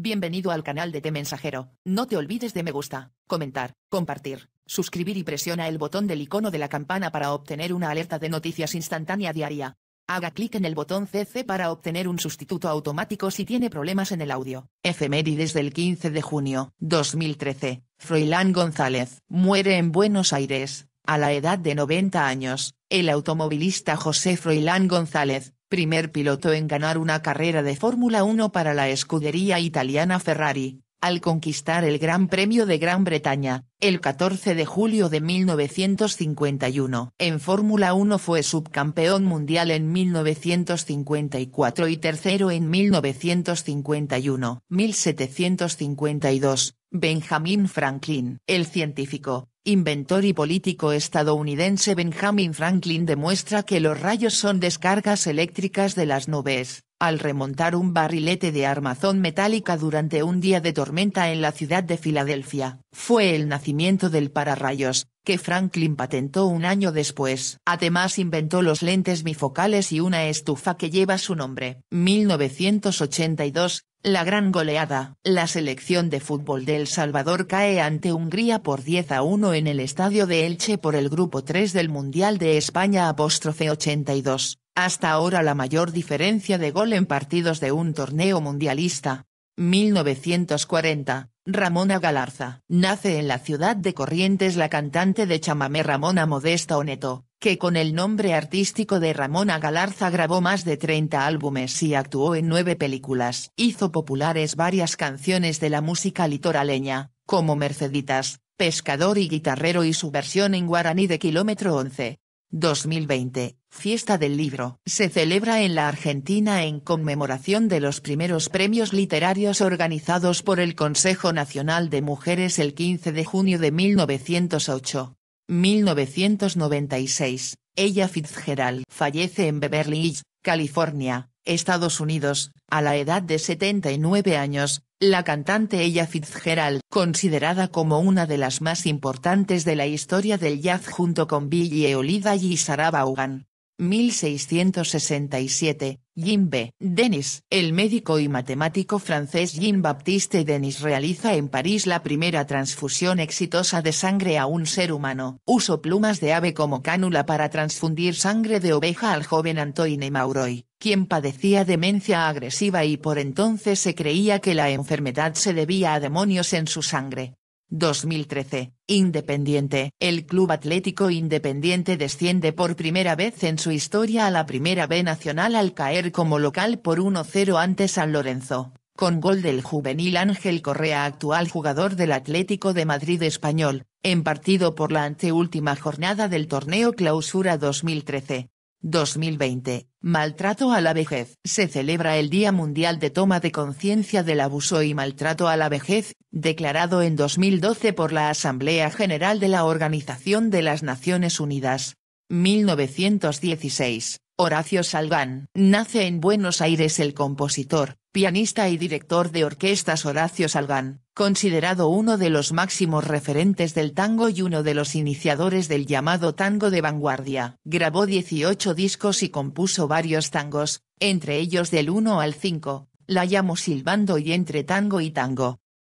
Bienvenido al canal de Te Mensajero. No te olvides de me gusta, comentar, compartir, suscribir y presiona el botón del icono de la campana para obtener una alerta de noticias instantánea diaria. Haga clic en el botón CC para obtener un sustituto automático si tiene problemas en el audio. Efemérides del 15 de junio 2013. Froilán González muere en Buenos Aires, a la edad de 90 años. El automovilista José Froilán González, primer piloto en ganar una carrera de Fórmula 1 para la escudería italiana Ferrari, al conquistar el Gran Premio de Gran Bretaña, el 14 de julio de 1951. En Fórmula 1 fue subcampeón mundial en 1954 y tercero en 1951. 1752, Benjamin Franklin. El científico, inventor y político estadounidense Benjamin Franklin demuestra que los rayos son descargas eléctricas de las nubes, al remontar un barrilete de armazón metálica durante un día de tormenta en la ciudad de Filadelfia. Fue el nacimiento del pararrayos, que Franklin patentó un año después. Además inventó los lentes bifocales y una estufa que lleva su nombre. 1982, la gran goleada. La selección de fútbol de El Salvador cae ante Hungría por 10 a 1 en el estadio de Elche por el grupo 3 del Mundial de España apóstrofe 82, hasta ahora la mayor diferencia de gol en partidos de un torneo mundialista. 1940, Ramona Galarza. Nace en la ciudad de Corrientes la cantante de chamamé Ramona Modesta Oneto, que con el nombre artístico de Ramona Galarza grabó más de 30 álbumes y actuó en nueve películas. Hizo populares varias canciones de la música litoraleña, como Merceditas, Pescador y Guitarrero y su versión en guaraní de Kilómetro 11. 2020, Fiesta del Libro. Se celebra en la Argentina en conmemoración de los primeros premios literarios organizados por el Consejo Nacional de Mujeres el 15 de junio de 1908. 1996, ella Fitzgerald fallece en Beverly Hills, California, Estados Unidos, a la edad de 79 años, la cantante Ella Fitzgerald, considerada como una de las más importantes de la historia del jazz junto con Billie Holiday y Sarah Vaughan, 1667, Jean B. Denis, el médico y matemático francés Jean-Baptiste Denis realiza en París la primera transfusión exitosa de sangre a un ser humano. Uso plumas de ave como cánula para transfundir sangre de oveja al joven Antoine Mauroy, quien padecía demencia agresiva y por entonces se creía que la enfermedad se debía a demonios en su sangre. 2013, Independiente. El Club Atlético Independiente desciende por primera vez en su historia a la Primera B Nacional al caer como local por 1-0 ante San Lorenzo, con gol del juvenil Ángel Correa actual jugador del Atlético de Madrid español, en partido por la anteúltima jornada del torneo Clausura 2013. 2020, Maltrato a la vejez. Se celebra el Día Mundial de Toma de Conciencia del Abuso y Maltrato a la Vejez, declarado en 2012 por la Asamblea General de la Organización de las Naciones Unidas. 1916. Horacio Salgán. Nace en Buenos Aires el compositor, pianista y director de orquestas Horacio Salgán, considerado uno de los máximos referentes del tango y uno de los iniciadores del llamado tango de vanguardia. Grabó 18 discos y compuso varios tangos, entre ellos del 1 al 5, La llamo silbando y entre tango y tango,